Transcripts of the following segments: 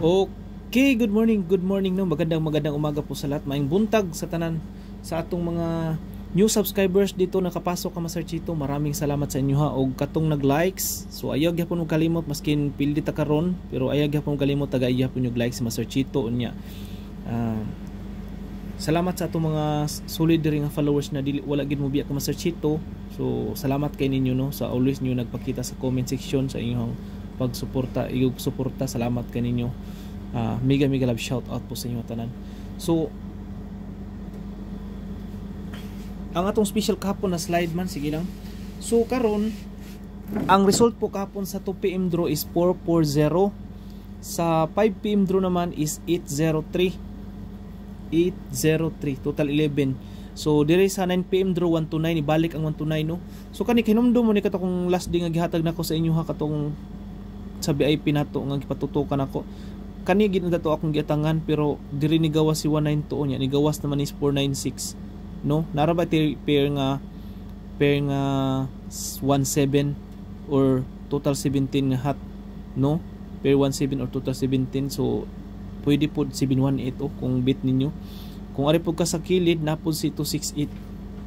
Okay, good morning, good morning no. Magandang magandang umaga po sa lahat. Maing buntag sa tanan sa atong mga new subscribers dito nakapasok ka Master Chito. Maraming salamat sa inyo ha og katong nag-likes. So ayaw gyapon mo kalimot maskin pildi ta karon, pero ayaw gyapon kalimot taga iya po yung likes si Master Chito unya. Uh, salamat sa atong mga solid diri nga followers na dili wala gid mo biya ka Master Chito. So salamat kay ninyo no sa always niyo nagpakita sa comment section sa inyong pagsuporta igog suporta salamat kaninyo uh, ah, mega mega love shout out po sa inyo tanan so ang atong special kahapon na slide man sige lang so karon ang result po kahapon sa 2 pm draw is 440 sa 5 pm draw naman is 803 803 total 11 so dire sa 9 pm draw 129 ibalik ang 129 no so kani kinumdo mo ni kato kung last day nga gihatag nako sa inyo ha katong sa VIP nato nga gipatutukan ako kani gid nato akong giatangan pero diri ni gawas si 192 niya ni gawas naman is 496 no nara ba pair nga pair nga 17 or total 17 nga hat no pair 17 or total 17 so pwede po 718 oh, kung bit ninyo kung ari pud ka sa kilid napod si 268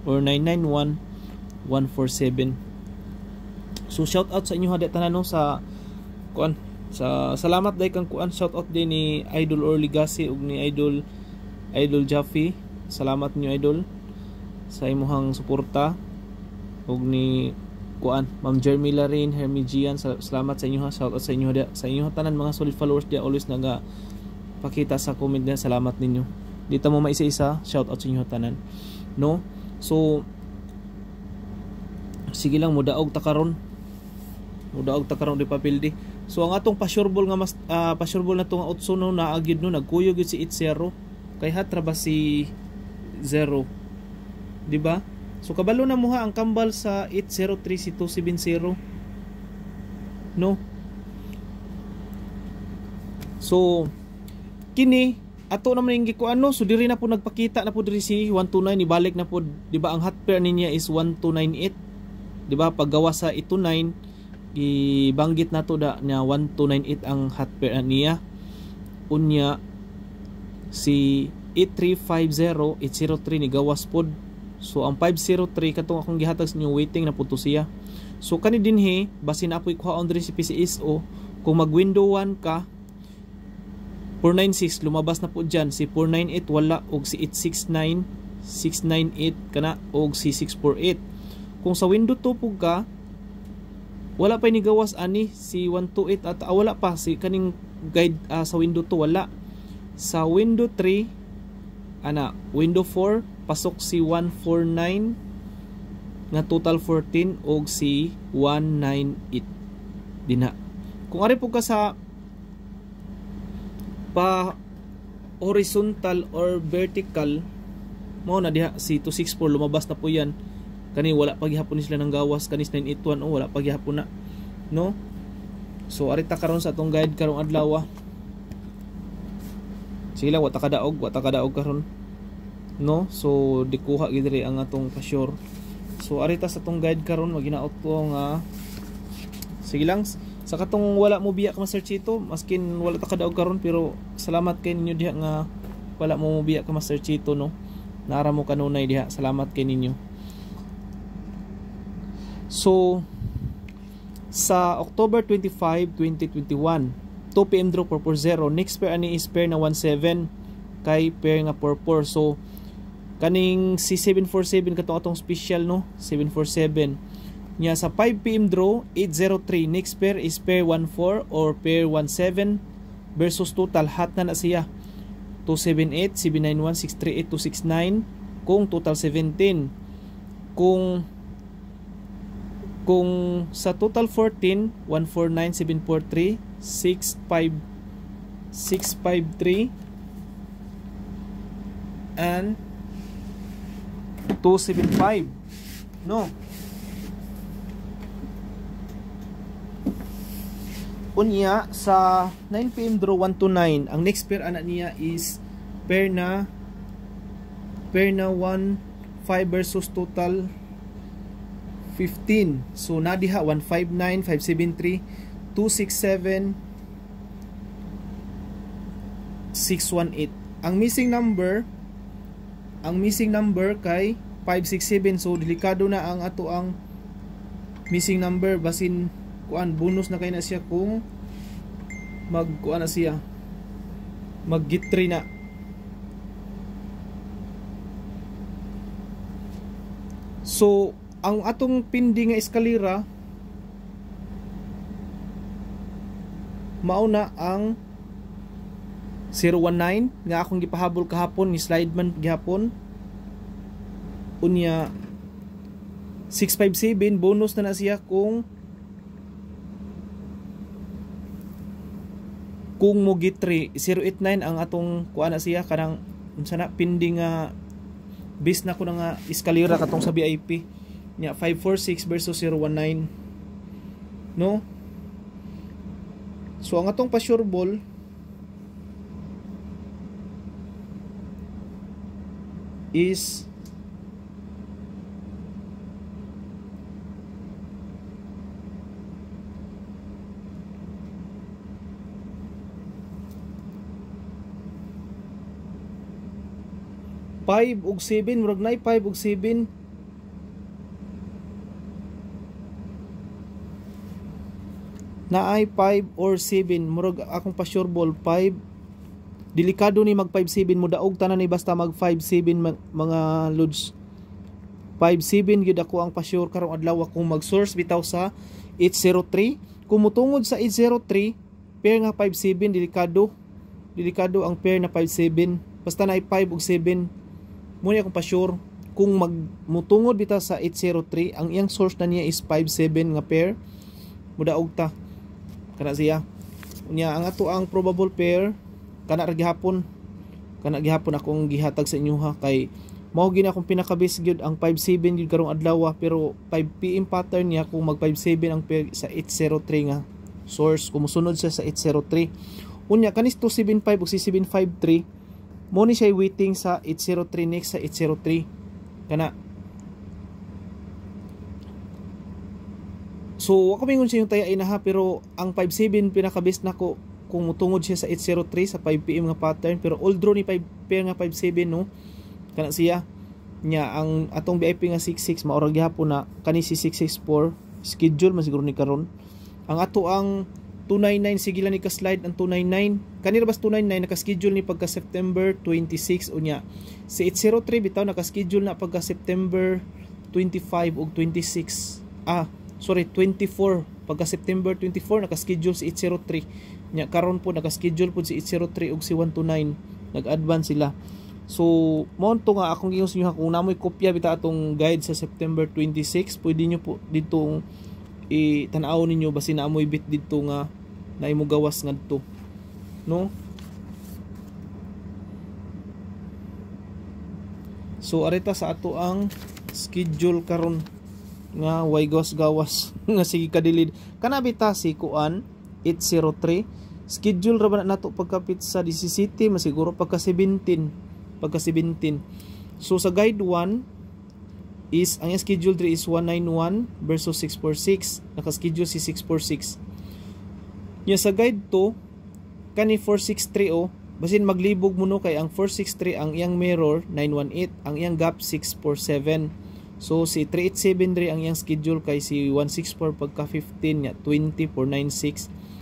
or 991 147 So shout out sa inyo hadi tanan no sa kuan sa salamat day kang kuan shout out din ni Idol Orly Gasi ug ni Idol Idol Jaffi salamat niyo Idol sa imong suporta ug ni kuan Ma'am Jeremy Larin Hermigian salamat sa inyo ha shout out sa inyo ha. sa inyo tanan mga solid followers dia always naga pakita sa comment niya salamat ninyo dito mo maisa-isa shout out sa inyo tanan no so sige lang mudaog ta karon mudaog ta karon di papildi So ang atong pasyurbol nga mas uh, ah, pasurebol na tong otso na agyud no nagkuyog si it zero kay hatra ba si zero. Di ba? So kabalo na muha ang kambal sa 803 si 270. No. So kini ato naman yung ko ano so diri na po nagpakita na po diri si 129 ibalik na po di ba ang hot pair niya is 1298 di ba paggawa sa 89 gibanggit to da nya 1298 ang hotfare niya unya si 8350 803 ni gawas pod so ang 503 katong akong gihatag sa inyo waiting na puto siya so kani dinhi basin apoy kuha on recipe si PCSO kung mag window 1 ka 496 lumabas na po dyan si 498 wala og si 869 698 kana og si 648 kung sa window 2 po ka wala pa ni gawas ani si 128 at ah, wala pa si kaning guide ah, sa window 2 wala sa window 3 ana window 4 pasok si 149 nga total 14 og si 198 dina kung ari po ka sa pa horizontal or vertical mo na diha si 264 lumabas na po yan kani wala paghihapon sila ng gawas kanis 981 o wala paghihapon na no so arita karon sa atong guide karong adlaw ah. sila wata kadaog wata kadaog karon no so dikuha gid diri ang atong kasure so arita sa atong guide karon maginaot ko nga ah. sige lang sa katong wala mo biya ka ma-search ito maskin wala ta kadaog karon pero salamat kay ninyo diha nga wala mo mo biya ka ma-search ito no naara mo kanunay diha salamat kay ninyo So, sa October 25, 2021, 2 PM draw 440, Next pair ani is pair na 17 kay pair nga 44. So, kaning si 747 katong atong special no, 747. Nya sa 5 PM draw 803. Next pair is pair 14 or pair 17 versus total hat na na siya. 278, 791, 638, 269 kung total 17. Kung kung sa total 14, 149743, 65, 653, and 275. No. Unya sa 9 PM draw 129. Ang next pair ana niya is pair na pair na 15 versus total 15. So na 159 573 267 618. Ang missing number ang missing number kay 567 so delikado na ang ato ang missing number basin kuan bonus na kay na siya kung mag kuan na siya mag gitri na So, ang atong pindi nga eskalera mao na ang 019 nga akong gipahabol kahapon ni Slideman gihapon unya 657 bonus na na siya kung kung mo gitri 089 ang atong kuan na siya kanang unsa na pindi nga base na ko na nga eskalera katong sa VIP niya 546 versus 019 no so ang atong pa ball is five ug 7 murag nay 5 og 7 na ay 5 or 7 murag akong pa sureball 5 delikado ni mag 5 7 mudaog tanan ni basta mag 5 7 mga lods 5-7 gyud ako ang pa-sure karong adlaw akong mag-source bitaw sa 803 kung sa 803 pair nga 5-7 delikado delikado ang pair na 5-7 basta na 5 ug 7 mo ni akong pa-sure kung mag mutungod bitaw sa 803 ang iyang source na niya is 5-7 nga pair mudaog ta kana siya unya ang ato ang probable pair kana ra gihapon kana gihapon akong gihatag sa inyo ha kay mao gina akong pinaka pinakabis gyud ang 57 gyud karong adlaw pero 5 pm pattern niya kung mag 57 ang pair sa 803 nga source kumusunod siya sa 803 unya kanis 275 ug 753 mo ni siya waiting sa 803 next sa 803 kana So, ako mingon siya yung taya ina ha, pero ang 5.7 pinakabest na ko kung tungod siya sa 803 sa 5pm nga pattern, pero all draw ni 5 pm nga 5.7 no, kana siya nya ang atong VIP nga 66 maura gihapon na kani si 664 schedule man siguro ni karon ang ato ang 299 sige lang ni ka slide ang 299 kanira bas 299 naka schedule ni pagka September 26 unya si 803 bitaw naka schedule na pagka September 25 ug 26 ah sorry 24 pagka September 24 naka-schedule si 803 nya karon po naka-schedule po si 803 ug si 129 nag-advance sila so mao nga akong giingon sa inyo kung namoy kopya bita atong guide sa September 26 pwede niyo po ditong i-tanaw ninyo basi naamoy bit dito nga na imo gawas ngadto no So arita sa ato ang schedule karon nga waygos gawas nga si kadilid kanabi ta si kuan 803 schedule ra na nato pagkapit sa 17 masiguro pagka 17 pagka 17 so sa guide 1 is ang schedule 3 is 191 versus 646 naka schedule si 646 nya sa guide 2 kani 4630 oh, basin maglibog mo no kay ang 463 ang iyang mirror 918 ang iyang gap 647 So si 3873 ang yang schedule kay si 164 pagka 15 niya 20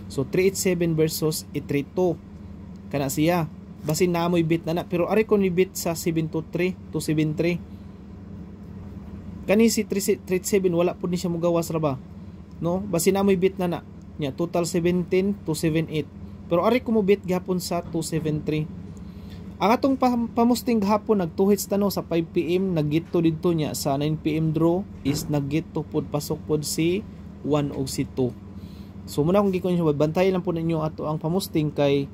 So 387 versus 832. Kana siya. Basi namoy bit na na pero ari ko ni bit sa 723 to 73. Kani si 387 wala pud ni siya mogawas ra ba. No? Basi namoy bit na na niya total 17 to 78. Pero ari ko mo bit gapon sa 273. Ang atong pamusting gahapon nagtuhit sa tanaw sa 5 pm nagito didto niya sa 9 pm draw is nagito pod pasok pod si 1 og si 2. So muna kung gikon niyo bantay lang po ninyo ato ang pamusting kay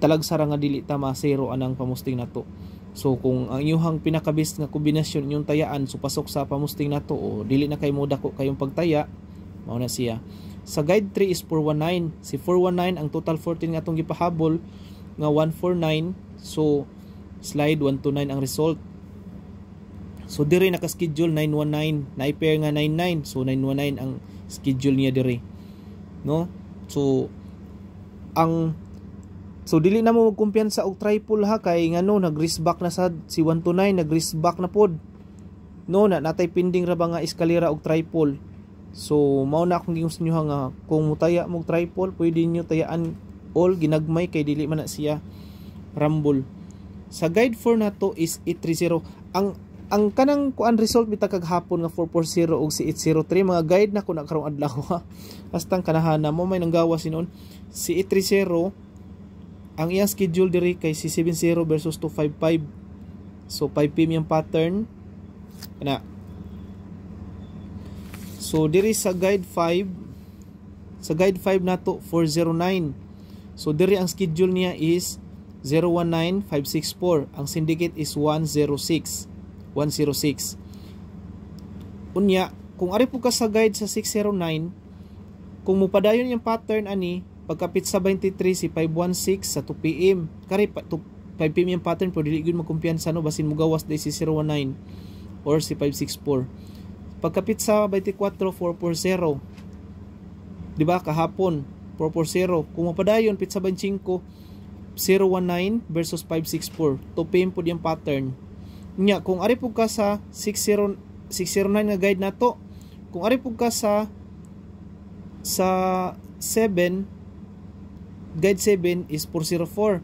talagsara nga dili tama zero anang pamusting nato. So kung ang inyong pinakabis nga kombinasyon inyong tayaan so pasok sa pamusting nato o dili na kay mo dako kayong pagtaya mao na siya. Sa guide 3 is 419, si 419 ang total 14 nga atong gipahabol nga 149 so slide 129 ang result so dire naka-schedule 919 pair nga 99 so 919 ang schedule niya dire no so ang so dili na mo magkumpiyansa og triple ha kay ngano nag back na sad si 129 nag back na pod no na natay pending ra ba nga eskalera og triple So mao na akong gingos niyo nga kung mutaya mo tripod, pwede niyo tayaan all ginagmay kay dili man na siya rambol sa guide 4 nato is 830 ang ang kanang kuan result bitaw kag hapon nga 440 og si 803 mga guide na ko na karong adlaw ha kanahan na mo may nanggawa sinon si 830 ang iyang schedule diri kay si 70 versus 255 so 5 pm yung pattern na so diri sa guide 5 sa guide 5 nato 409 So diri ang schedule niya is 019564. Ang syndicate is 106. 106. Unya, kung ari po ka sa guide sa 609, kung mupadayon yung pattern ani, pagkapit sa 23 si 516 sa 2 PM. Kari 5 PM yung pattern pero dili gyud magkumpiyansa no basin mugawas gawas si 019 or si 564. Pagkapit sa 24 440. Di ba kahapon 440. Kung mapadayon, pit sa 25, 019 versus 564. to Tupin pud yung pattern. Nya, kung ari pug ka sa 60, 609 nga guide nato, kung ari pug ka sa sa 7, guide 7 is 404.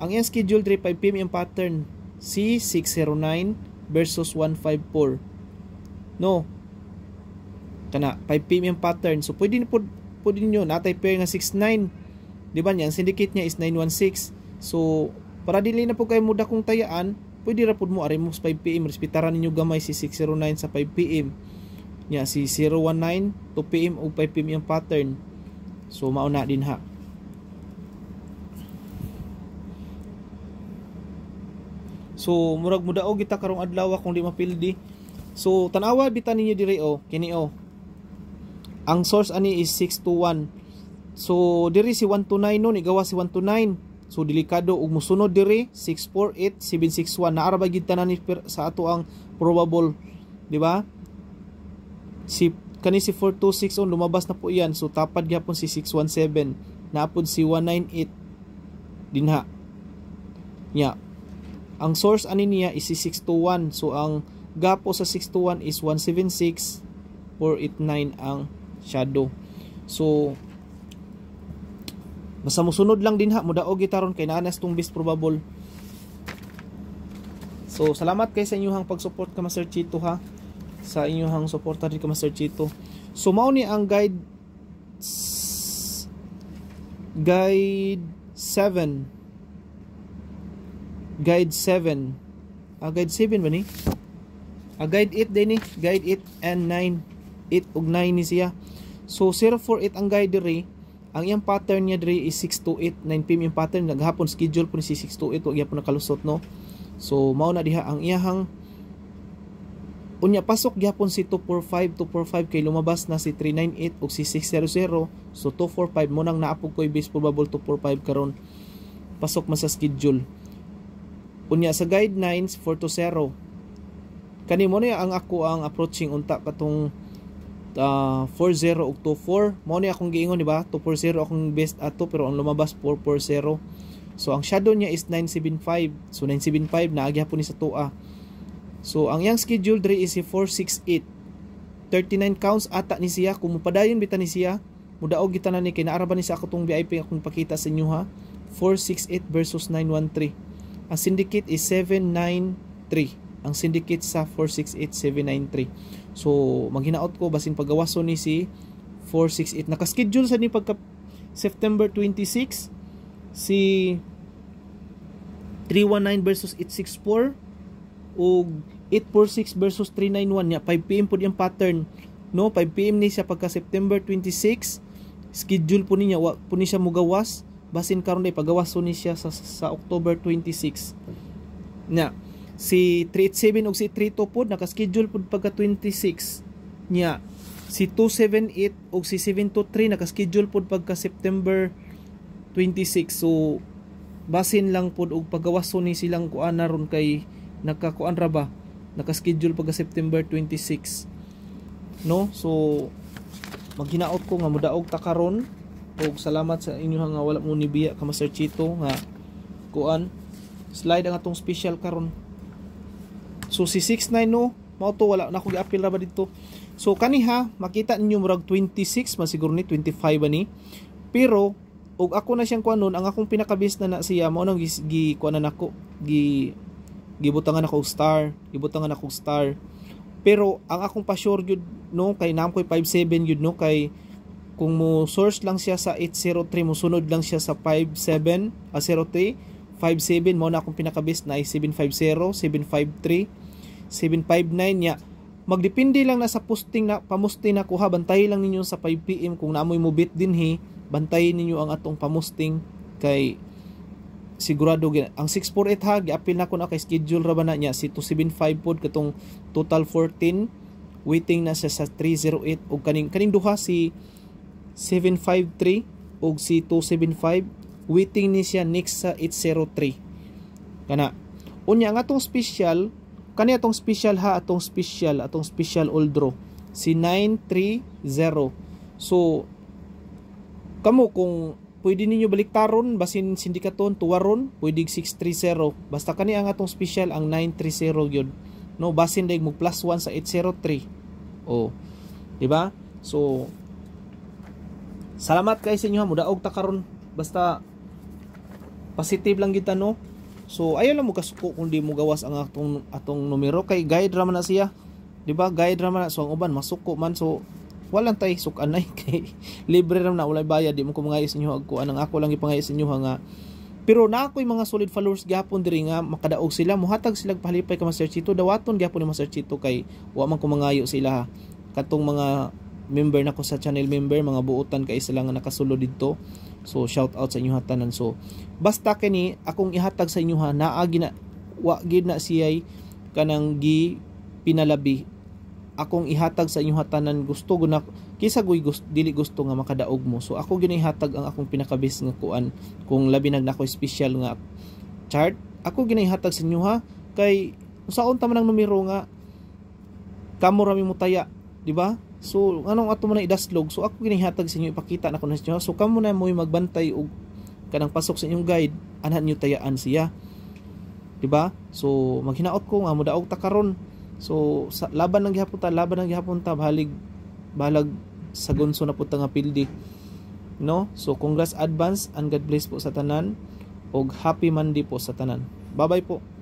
Ang iyang schedule 3.5pm yung pattern C609 versus 154. No. Kana 5pm yung pattern. So pwede ni po po ninyo, natay pair nga 69 di ba niyan, syndicate niya is 916. So, para dili na po kayo muda kong tayaan, pwede ra pud mo ari mo 5pm. Respetaran ninyo gamay si 609 sa 5pm. Nya, si 019, 2pm o 5pm yung pattern. So, mauna din ha. So murag mudaog kita karong adlaw kung di mapildi. So tanawa bitan ninyo diri o oh. kini o oh. Ang source ani is 621. So diri si 129 no igawa si 129. So delikado ug musunod diri 648 761 naa ra gid tanan sa ato ang probable, di ba? Si kani si 4260 lumabas na po iyan. So tapad gyapon si 617 naapod si 198 dinha. Nya. Yeah. Ang source ani niya is si 621. So ang gapo sa 621 is 176 489 ang shadow so basta mosunod lang din ha mudaog gitaron kay naanas tong best probable so salamat kay sa inyong pag ka Master Chito ha sa inyong suporta rin ka Master Chito so mao ni ang guide guide 7 guide 7 ah guide 7 ba ni ah guide 8 din ni guide 8 and 9 8 ug 9 ni siya So 048 ang guide diri. Ang iyang pattern niya diri is 628 9 pm yung pattern naghapon schedule po ni si 628 wag gyapon nakalusot no. So mao na diha ang iyang unya pasok gyapon si 245 245 kay lumabas na si 398 ug si 600 so 245 mo nang naapog koy base probable 245 karon pasok man sa schedule unya sa guide guidelines 420 kani mo na ang ako ang approaching unta katong uh, 440 og 24 mao ni akong giingon di ba 240 akong best ato pero ang lumabas 440 so ang shadow niya is 975 so 975 na agi hapon ni sa 2A so ang yang schedule dre is 468 39 counts ata ni siya kung mupadayon bitan ni siya mudaog kita na ni kay naaraban ni sa ako tong VIP akong pakita sa inyo ha 468 versus 913 ang syndicate is 793 ang syndicate sa 468793 So maghinaot ko basin pagawas ni si 468 naka-schedule sa ni pagka September 26 si 319 versus 864 ug 846 versus 391 niya 5 pm pud yung pattern no 5 pm ni siya pagka September 26 schedule po niya wa po ni siya mugawas basin karon day pagawas ni siya sa, sa October 26 nya Si 387 og si 32 pod nakaschedule pod pagka 26 niya. Si 278 og si 723 nakaschedule pod pagka September 26. So basin lang pod og pagawas ni silang kuan na ron kay nakakuan ra ba nakaschedule pagka September 26 no so maghinaot ko nga mudaog ta karon og salamat sa inyo nga wala mo ni biya ka Master Chito nga kuan slide ang atong special karon So si 69 no, mao to wala na ko gi-appeal ra ba didto. So kaniha makita ninyo murag 26 man siguro ni 25 ba ni. Pero og ako na siyang kuanon ang akong pinakabis na na siya mao nang gi, gi kuanan nako gi gibutangan ako star, gibutangan ako star. Pero ang akong pa-sure jud no kay naam ko 57 gyud no kay kung mo source lang siya sa 803 mo sunod lang siya sa 57 uh, 03 57 mo na akong pinaka na 750 753 759 niya. Magdepende lang na sa posting na pamusting na kuha bantay lang ninyo sa 5 PM kung naamoy mo bit din hi bantayin ninyo ang atong pamusting kay sigurado ang 648 ha giapil na ko na kay schedule ra ba na niya si 275 pod katong total 14 waiting na siya sa 308 og kaning kaning duha si 753 og si 275 waiting ni siya next sa 803 kana unya ang atong special kani atong special ha atong special atong special old row si 930 so kamo kung pwede ninyo baliktaron basin sindikaton tuwaron pwede 630 basta kani ang atong special ang 930 gyud no basin daig mo plus 1 sa 803 oh di ba so salamat kay sa inyo ha mudaog ta basta positive lang kita no So ayo lang mo kasuko kung di mo gawas ang atong atong numero kay guide ra na siya. 'Di ba? Guide ra na. so ang uban masuko man so walang tay sukanay kay libre ra na walay bayad di mo ko mga inyo agko anang ako lang ipangayas inyo nga pero na ako'y mga solid followers gyapon diri nga makadaog sila muhatag sila pahalipay ka Master Chito dawaton gyapon ni Master Chito kay wa man ko mangayo sila katong mga member na ko sa channel member mga buutan kay sila nga nakasulod dito So shout out sa inyo tanan. So basta kini akong ihatag sa inyo ha naa gina wa gid na siyay kanang gi pinalabi akong ihatag sa inyo tanan gusto guna kisa guy gusto dili gusto nga makadaog mo. So ako ginihatag ang akong pinakabis nga kuan kung labi nag nako special nga chart ako ginihatag sa inyo ha kay usaon ta man ang numero nga kamo rami mi mutaya di ba So, anong ato mo na idaslog? So, ako ginihatag sa inyo ipakita na kuno sa So, kamo na mo magbantay og kanang pasok sa inyong guide, anhan niyo tayaan siya. 'Di ba? So, maghinaot ko nga mo daog ta karon. So, sa, laban lang gihapon ta, laban lang gihapon ta balig balag sa gunso na punta nga pildi. No? So, congrats advance and God bless po sa tanan og happy Monday po sa tanan. Bye-bye po.